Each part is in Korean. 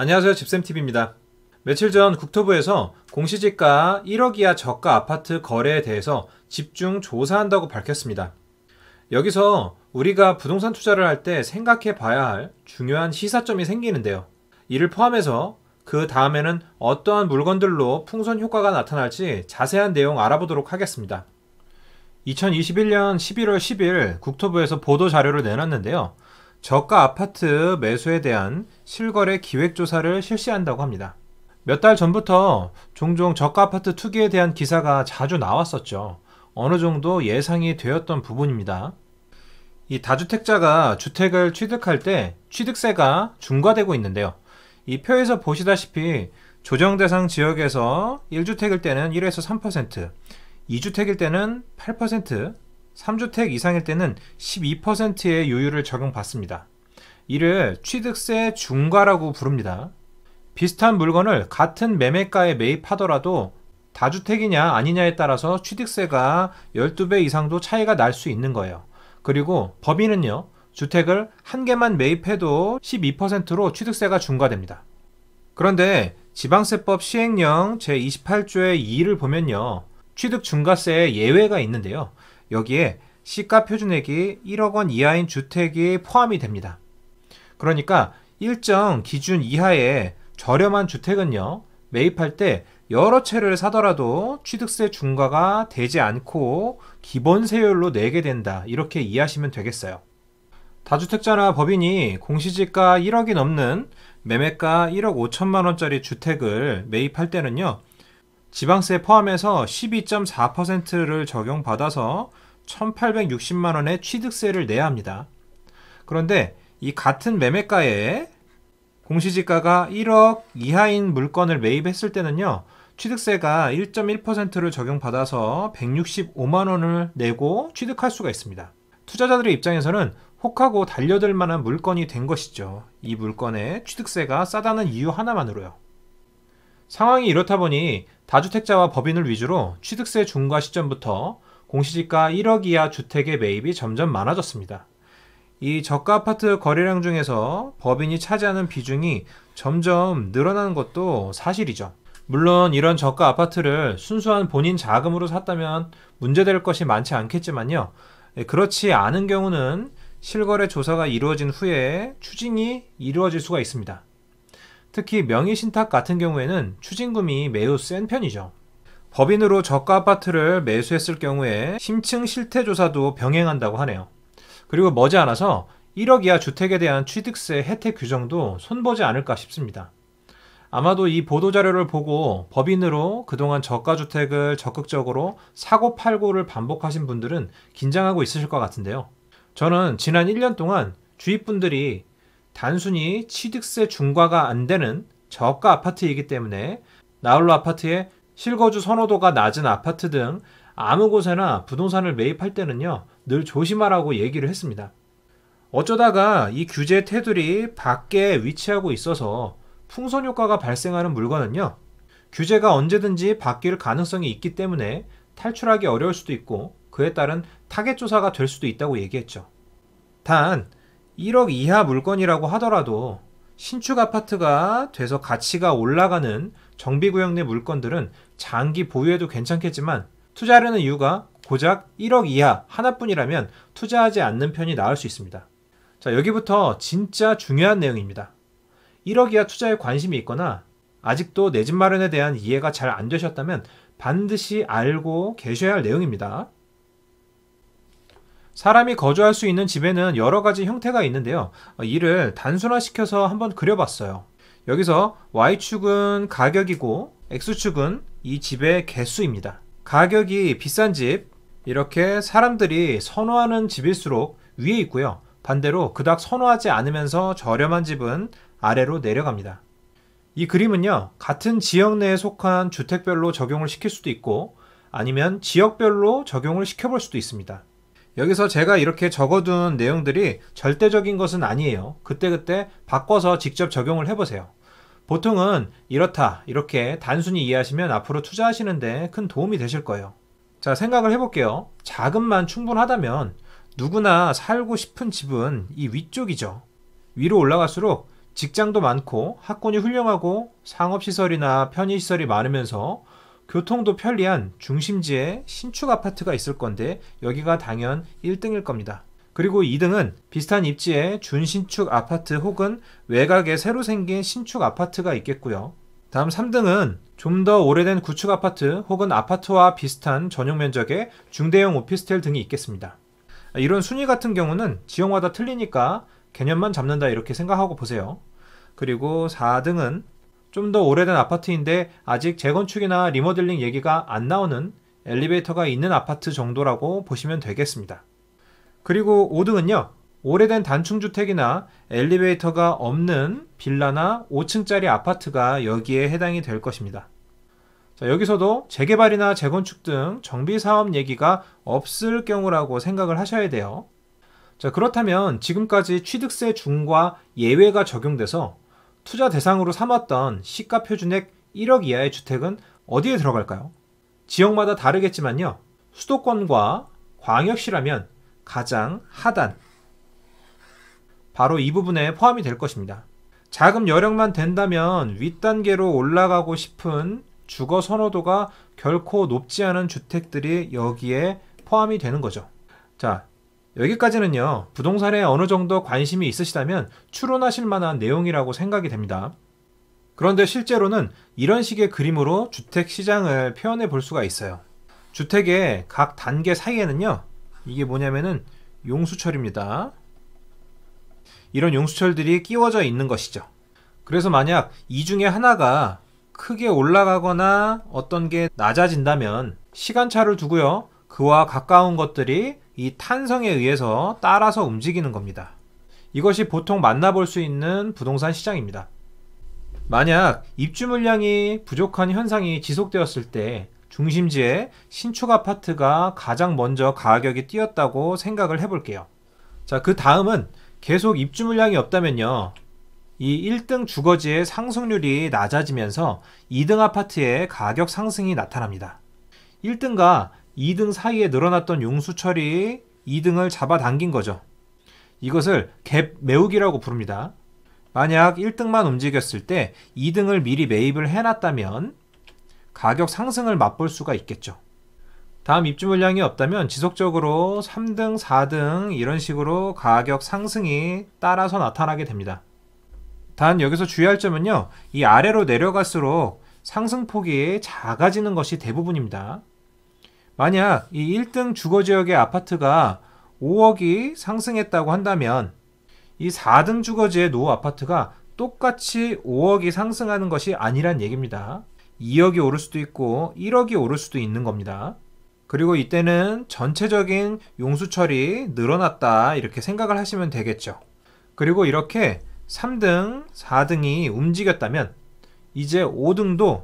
안녕하세요. 집쌤TV입니다. 며칠 전 국토부에서 공시지가 1억 이하 저가 아파트 거래에 대해서 집중 조사한다고 밝혔습니다. 여기서 우리가 부동산 투자를 할 때 생각해 봐야 할 중요한 시사점이 생기는데요. 이를 포함해서 그 다음에는 어떠한 물건들로 풍선 효과가 나타날지 자세한 내용 알아보도록 하겠습니다. 2021년 11월 10일 국토부에서 보도 자료를 내놨는데요. 저가 아파트 매수에 대한 실거래 기획조사를 실시한다고 합니다. 몇 달 전부터 종종 저가 아파트 투기에 대한 기사가 자주 나왔었죠. 어느 정도 예상이 되었던 부분입니다. 이 다주택자가 주택을 취득할 때 취득세가 중과되고 있는데요. 이 표에서 보시다시피 조정대상 지역에서 1주택일 때는 1에서 3%, 2주택일 때는 8%, 3주택 이상일 때는 12%의 요율을 적용받습니다. 이를 취득세 중과라고 부릅니다. 비슷한 물건을 같은 매매가에 매입하더라도 다주택이냐 아니냐에 따라서 취득세가 12배 이상도 차이가 날 수 있는 거예요. 그리고 법인은요, 주택을 한 개만 매입해도 12%로 취득세가 중과됩니다. 그런데 지방세법 시행령 제28조의 2를 보면요, 취득 중과세에 예외가 있는데요. 여기에 시가 표준액이 1억 원 이하인 주택이 포함이 됩니다. 그러니까 일정 기준 이하의 저렴한 주택은요, 매입할 때 여러 채를 사더라도 취득세 중과가 되지 않고 기본세율로 내게 된다. 이렇게 이해하시면 되겠어요. 다주택자나 법인이 공시지가 1억이 넘는 매매가 1억 5천만 원짜리 주택을 매입할 때는요. 지방세 포함해서 12.4%를 적용받아서 1,860만 원의 취득세를 내야 합니다. 그런데 이 같은 매매가에 공시지가가 1억 이하인 물건을 매입했을 때는요. 취득세가 1.1%를 적용받아서 165만 원을 내고 취득할 수가 있습니다. 투자자들의 입장에서는 혹하고 달려들 만한 물건이 된 것이죠. 이 물건의 취득세가 싸다는 이유 하나만으로요. 상황이 이렇다 보니 다주택자와 법인을 위주로 취득세 중과 시점부터 공시지가 1억 이하 주택의 매입이 점점 많아졌습니다. 이 저가 아파트 거래량 중에서 법인이 차지하는 비중이 점점 늘어나는 것도 사실이죠. 물론 이런 저가 아파트를 순수한 본인 자금으로 샀다면 문제될 것이 많지 않겠지만요. 예, 그렇지 않은 경우는 실거래 조사가 이루어진 후에 추징이 이루어질 수가 있습니다. 특히 명의신탁 같은 경우에는 추징금이 매우 센 편이죠. 법인으로 저가 아파트를 매수했을 경우에 심층 실태조사도 병행한다고 하네요. 그리고 머지않아서 1억 이하 주택에 대한 취득세 혜택 규정도 손보지 않을까 싶습니다. 아마도 이 보도자료를 보고 법인으로 그동안 저가주택을 적극적으로 사고 팔고를 반복하신 분들은 긴장하고 있으실 것 같은데요. 저는 지난 1년 동안 주위 분들이 단순히 취득세 중과가 안 되는 저가 아파트이기 때문에 나홀로 아파트의 실거주 선호도가 낮은 아파트 등 아무 곳에나 부동산을 매입할 때는요, 늘 조심하라고 얘기를 했습니다. 어쩌다가 이 규제 테두리 밖에 위치하고 있어서 풍선 효과가 발생하는 물건은요, 규제가 언제든지 바뀔 가능성이 있기 때문에 탈출하기 어려울 수도 있고 그에 따른 타겟 조사가 될 수도 있다고 얘기했죠. 단, 1억 이하 물건이라고 하더라도 신축 아파트가 돼서 가치가 올라가는 정비구역 내 물건들은 장기 보유해도 괜찮겠지만 투자하려는 이유가 고작 1억 이하 하나뿐이라면 투자하지 않는 편이 나을 수 있습니다. 자, 여기부터 진짜 중요한 내용입니다. 1억 이하 투자에 관심이 있거나 아직도 내 집 마련에 대한 이해가 잘 안 되셨다면 반드시 알고 계셔야 할 내용입니다. 사람이 거주할 수 있는 집에는 여러 가지 형태가 있는데요. 어, 이를 단순화시켜서 한번 그려봤어요. 여기서 Y축은 가격이고 X축은 이 집의 개수입니다. 가격이 비싼 집, 이렇게 사람들이 선호하는 집일수록 위에 있고요. 반대로 그닥 선호하지 않으면서 저렴한 집은 아래로 내려갑니다. 이 그림은요. 같은 지역 내에 속한 주택별로 적용을 시킬 수도 있고 아니면 지역별로 적용을 시켜볼 수도 있습니다. 여기서 제가 이렇게 적어둔 내용들이 절대적인 것은 아니에요. 그때그때 바꿔서 직접 적용을 해보세요. 보통은 이렇다, 이렇게 단순히 이해하시면 앞으로 투자하시는데 큰 도움이 되실 거예요. 자, 생각을 해볼게요. 자금만 충분하다면 누구나 살고 싶은 집은 이 위쪽이죠. 위로 올라갈수록 직장도 많고 학군이 훌륭하고 상업시설이나 편의시설이 많으면서 교통도 편리한 중심지에 신축 아파트가 있을 건데 여기가 당연 1등일 겁니다. 그리고 2등은 비슷한 입지에 준신축 아파트 혹은 외곽에 새로 생긴 신축 아파트가 있겠고요. 다음 3등은 좀 더 오래된 구축 아파트 혹은 아파트와 비슷한 전용 면적의 중대형 오피스텔 등이 있겠습니다. 이런 순위 같은 경우는 지역마다 틀리니까 개념만 잡는다 이렇게 생각하고 보세요. 그리고 4등은 좀더 오래된 아파트인데 아직 재건축이나 리모델링 얘기가 안 나오는 엘리베이터가 있는 아파트 정도라고 보시면 되겠습니다. 그리고 5등은요. 오래된 단층주택이나 엘리베이터가 없는 빌라나 5층짜리 아파트가 여기에 해당이 될 것입니다. 자, 여기서도 재개발이나 재건축 등 정비사업 얘기가 없을 경우라고 생각을 하셔야 돼요. 자, 그렇다면 지금까지 취득세 중과 예외가 적용돼서 투자 대상으로 삼았던 시가 표준액 1억 이하의 주택은 어디에 들어갈까요? 지역마다 다르겠지만요. 수도권과 광역시라면 가장 하단. 바로 이 부분에 포함이 될 것입니다. 자금 여력만 된다면 윗단계로 올라가고 싶은 주거 선호도가 결코 높지 않은 주택들이 여기에 포함이 되는 거죠. 자, 여기까지는요, 부동산에 어느 정도 관심이 있으시다면 추론하실 만한 내용이라고 생각이 됩니다. 그런데 실제로는 이런 식의 그림으로 주택 시장을 표현해 볼 수가 있어요. 주택의 각 단계 사이에는요, 이게 뭐냐면은 용수철입니다. 이런 용수철들이 끼워져 있는 것이죠. 그래서 만약 이 중에 하나가 크게 올라가거나 어떤 게 낮아진다면 시간차를 두고요, 그와 가까운 것들이 이 탄성에 의해서 따라서 움직이는 겁니다. 이것이 보통 만나볼 수 있는 부동산 시장입니다. 만약 입주 물량이 부족한 현상이 지속되었을 때 중심지에 신축 아파트가 가장 먼저 가격이 뛰었다고 생각을 해볼게요. 자, 그 다음은 계속 입주 물량이 없다면요. 이 1등 주거지의 상승률이 낮아지면서 2등 아파트의 가격 상승이 나타납니다. 1등과 2등 사이에 늘어났던 용수철이 2등을 잡아당긴 거죠. 이것을 갭 메우기라고 부릅니다. 만약 1등만 움직였을 때 2등을 미리 매입을 해놨다면 가격 상승을 맛볼 수가 있겠죠. 다음 입주 물량이 없다면 지속적으로 3등, 4등 이런 식으로 가격 상승이 따라서 나타나게 됩니다. 단 여기서 주의할 점은요. 이 아래로 내려갈수록 상승폭이 작아지는 것이 대부분입니다. 만약 이 1등 주거 지역의 아파트가 5억이 상승했다고 한다면 이 4등 주거지의 노후 아파트가 똑같이 5억이 상승하는 것이 아니란 얘기입니다. 2억이 오를 수도 있고 1억이 오를 수도 있는 겁니다. 그리고 이때는 전체적인 용수철이 늘어났다 이렇게 생각을 하시면 되겠죠. 그리고 이렇게 3등, 4등이 움직였다면 이제 5등도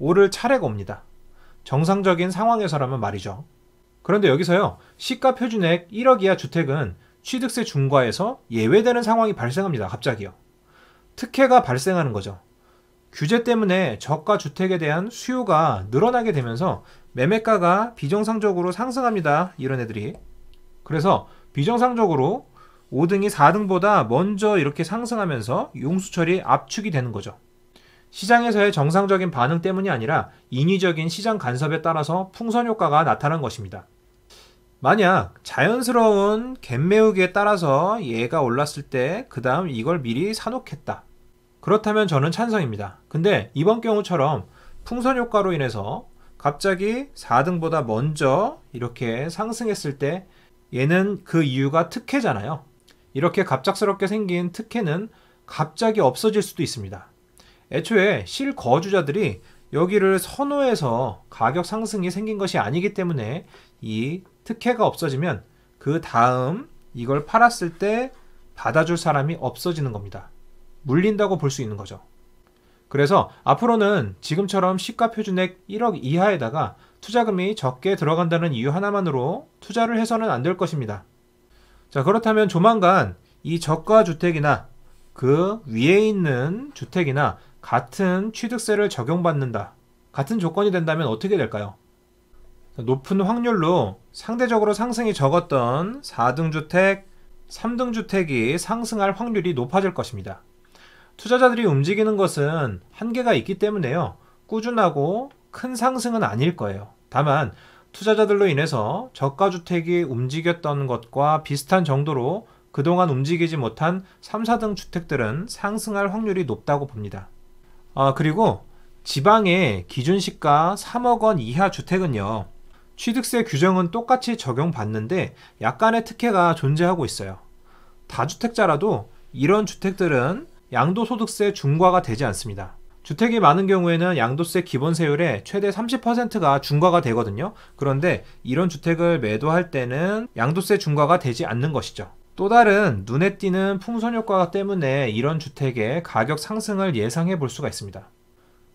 오를 차례가 옵니다. 정상적인 상황에서라면 말이죠. 그런데 여기서요. 시가 표준액 1억 이하 주택은 취득세 중과에서 예외되는 상황이 발생합니다. 갑자기요. 특혜가 발생하는 거죠. 규제 때문에 저가 주택에 대한 수요가 늘어나게 되면서 매매가가 비정상적으로 상승합니다. 이런 애들이. 그래서 비정상적으로 5등이 4등보다 먼저 이렇게 상승하면서 용수철이 압축이 되는 거죠. 시장에서의 정상적인 반응 때문이 아니라 인위적인 시장 간섭에 따라서 풍선 효과가 나타난 것입니다. 만약 자연스러운 갭매우기에 따라서 얘가 올랐을 때 그 다음 이걸 미리 사놓겠다. 그렇다면 저는 찬성입니다. 근데 이번 경우처럼 풍선 효과로 인해서 갑자기 4등보다 먼저 이렇게 상승했을 때 얘는 그 이유가 특혜잖아요. 이렇게 갑작스럽게 생긴 특혜는 갑자기 없어질 수도 있습니다. 애초에 실거주자들이 여기를 선호해서 가격 상승이 생긴 것이 아니기 때문에 이 특혜가 없어지면 그 다음 이걸 팔았을 때 받아줄 사람이 없어지는 겁니다. 물린다고 볼 수 있는 거죠. 그래서 앞으로는 지금처럼 시가 표준액 1억 이하에다가 투자금이 적게 들어간다는 이유 하나만으로 투자를 해서는 안 될 것입니다. 자, 그렇다면 조만간 이 저가 주택이나 그 위에 있는 주택이나 같은 취득세를 적용받는다. 같은 조건이 된다면 어떻게 될까요? 높은 확률로 상대적으로 상승이 적었던 4등 주택, 3등 주택이 상승할 확률이 높아질 것입니다. 투자자들이 움직이는 것은 한계가 있기 때문에요. 꾸준하고 큰 상승은 아닐 거예요. 다만 투자자들로 인해서 저가 주택이 움직였던 것과 비슷한 정도로 그동안 움직이지 못한 3, 4등 주택들은 상승할 확률이 높다고 봅니다. 아, 그리고 지방의 기준시가 3억 원 이하 주택은요. 취득세 규정은 똑같이 적용받는데 약간의 특혜가 존재하고 있어요. 다주택자라도 이런 주택들은 양도소득세 중과가 되지 않습니다. 주택이 많은 경우에는 양도세 기본세율의 최대 30%가 중과가 되거든요. 그런데 이런 주택을 매도할 때는 양도세 중과가 되지 않는 것이죠. 또 다른 눈에 띄는 풍선 효과 때문에 이런 주택의 가격 상승을 예상해 볼 수가 있습니다.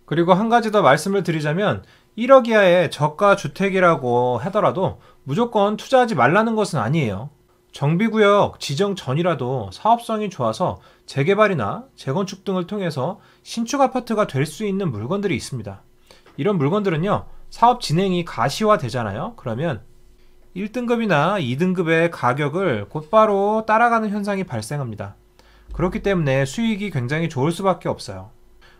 그리고 한 가지 더 말씀을 드리자면 1억 이하의 저가 주택이라고 하더라도 무조건 투자하지 말라는 것은 아니에요. 정비구역 지정 전이라도 사업성이 좋아서 재개발이나 재건축 등을 통해서 신축 아파트가 될 수 있는 물건들이 있습니다. 이런 물건들은요, 사업 진행이 가시화되잖아요. 그러면 1등급이나 2등급의 가격을 곧바로 따라가는 현상이 발생합니다. 그렇기 때문에 수익이 굉장히 좋을 수밖에 없어요.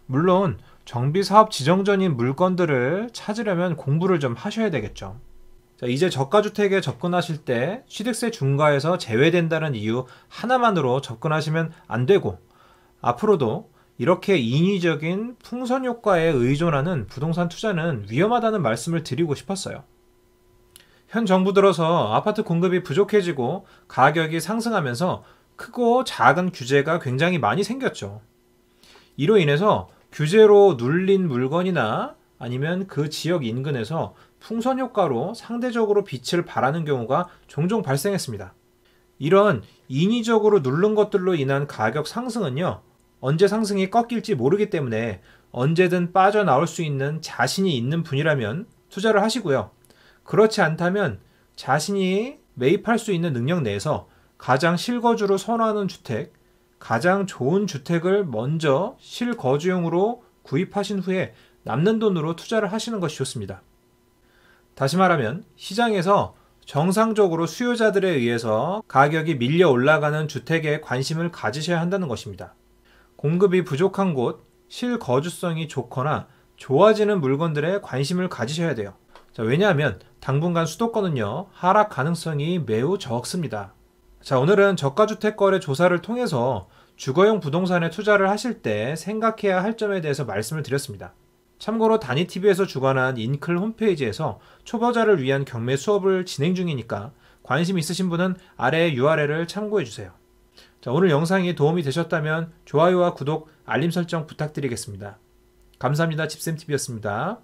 물론 정비사업 지정전인 물건들을 찾으려면 공부를 좀 하셔야 되겠죠. 자, 이제 저가주택에 접근하실 때 취득세 중과에서 제외된다는 이유 하나만으로 접근하시면 안 되고 앞으로도 이렇게 인위적인 풍선 효과에 의존하는 부동산 투자는 위험하다는 말씀을 드리고 싶었어요. 현 정부 들어서 아파트 공급이 부족해지고 가격이 상승하면서 크고 작은 규제가 굉장히 많이 생겼죠. 이로 인해서 규제로 눌린 물건이나 아니면 그 지역 인근에서 풍선 효과로 상대적으로 빛을 발하는 경우가 종종 발생했습니다. 이런 인위적으로 누른 것들로 인한 가격 상승은요, 언제 상승이 꺾일지 모르기 때문에 언제든 빠져나올 수 있는 자신이 있는 분이라면 투자를 하시고요. 그렇지 않다면 자신이 매입할 수 있는 능력 내에서 가장 실거주로 선호하는 주택, 가장 좋은 주택을 먼저 실거주용으로 구입하신 후에 남는 돈으로 투자를 하시는 것이 좋습니다. 다시 말하면 시장에서 정상적으로 수요자들에 의해서 가격이 밀려 올라가는 주택에 관심을 가지셔야 한다는 것입니다. 공급이 부족한 곳, 실거주성이 좋거나 좋아지는 물건들에 관심을 가지셔야 돼요. 자, 왜냐하면 당분간 수도권은요, 하락 가능성이 매우 적습니다. 자, 오늘은 저가주택 거래 조사를 통해서 주거용 부동산에 투자를 하실 때 생각해야 할 점에 대해서 말씀을 드렸습니다. 참고로 다니TV에서 주관한 인클 홈페이지에서 초보자를 위한 경매 수업을 진행 중이니까 관심 있으신 분은 아래 URL을 참고해주세요. 자, 오늘 영상이 도움이 되셨다면 좋아요와 구독, 알림 설정 부탁드리겠습니다. 감사합니다. 집쌤TV였습니다.